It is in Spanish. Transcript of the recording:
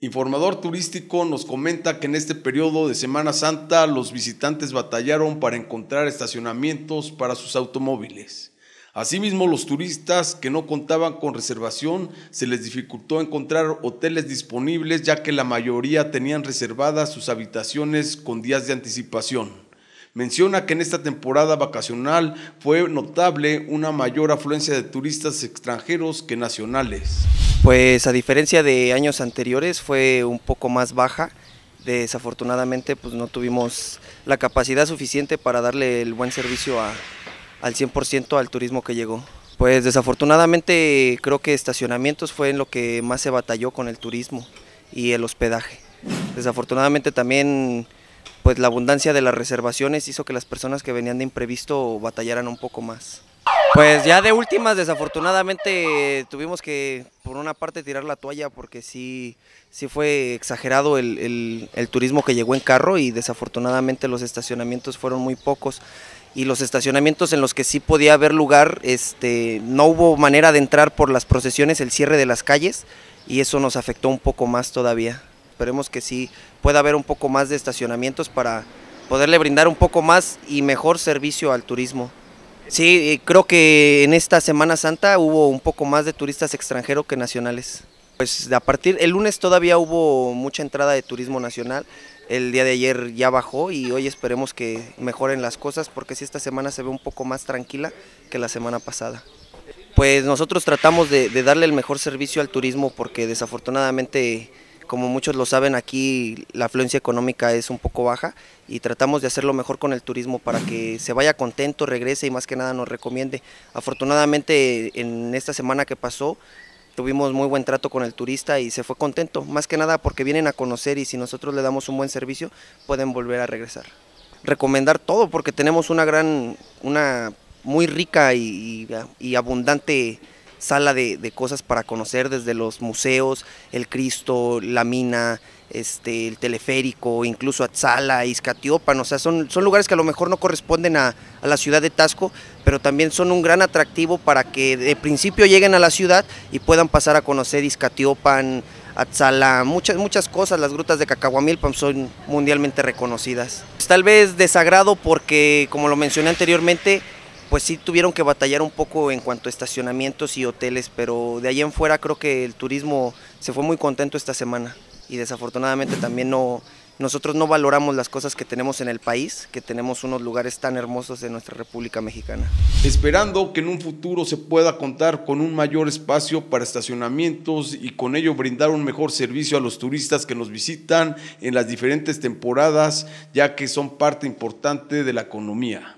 Informador turístico nos comenta que en este periodo de Semana Santa los visitantes batallaron para encontrar estacionamientos para sus automóviles. Asimismo, los turistas que no contaban con reservación se les dificultó encontrar hoteles disponibles ya que la mayoría tenían reservadas sus habitaciones con días de anticipación. Menciona que en esta temporada vacacional fue notable una mayor afluencia de turistas extranjeros que nacionales. Pues a diferencia de años anteriores fue un poco más baja. Desafortunadamente pues no tuvimos la capacidad suficiente para darle el buen servicio al 100% al turismo que llegó. Pues desafortunadamente creo que estacionamientos fue en lo que más se batalló con el turismo y el hospedaje. Desafortunadamente también pues la abundancia de las reservaciones hizo que las personas que venían de imprevisto batallaran un poco más. Pues ya de últimas, desafortunadamente tuvimos que, por una parte, tirar la toalla porque sí, fue exagerado el, turismo que llegó en carro y desafortunadamente los estacionamientos fueron muy pocos. Y los estacionamientos en los que sí podía haber lugar, este, no hubo manera de entrar por las procesiones, el cierre de las calles y eso nos afectó un poco más todavía. Esperemos que sí pueda haber un poco más de estacionamientos para poderle brindar un poco más y mejor servicio al turismo. Sí, eh, creo que en esta Semana Santa hubo un poco más de turistas extranjeros que nacionales. Pues a partir, el lunes todavía hubo mucha entrada de turismo nacional, el día de ayer ya bajó y hoy esperemos que mejoren las cosas porque si esta semana se ve un poco más tranquila que la semana pasada. Pues nosotros tratamos de darle el mejor servicio al turismo porque desafortunadamente como muchos lo saben, aquí la afluencia económica es un poco baja y tratamos de hacerlo mejor con el turismo para que se vaya contento, regrese y más que nada nos recomiende. Afortunadamente, en esta semana que pasó, tuvimos muy buen trato con el turista y se fue contento, más que nada porque vienen a conocer y si nosotros le damos un buen servicio, pueden volver a regresar. Recomendar todo porque tenemos una gran, una muy rica y, y abundante sala de, cosas para conocer, desde los museos, el Cristo, la mina, este, el teleférico, incluso Atzala, Iscatiopan, o sea, son, son lugares que a lo mejor no corresponden a, la ciudad de Tasco, pero también son un gran atractivo para que de principio lleguen a la ciudad y puedan pasar a conocer Iscatiopan, Atzala, muchas, muchas cosas, las grutas de Cacahuamilpan son mundialmente reconocidas. Pues, tal vez desagrado porque, como lo mencioné anteriormente, pues sí tuvieron que batallar un poco en cuanto a estacionamientos y hoteles, pero de ahí en fuera creo que el turismo se fue muy contento esta semana y desafortunadamente también no, nosotros no valoramos las cosas que tenemos en el país, que tenemos unos lugares tan hermosos de nuestra República Mexicana. Esperando que en un futuro se pueda contar con un mayor espacio para estacionamientos y con ello brindar un mejor servicio a los turistas que nos visitan en las diferentes temporadas, ya que son parte importante de la economía.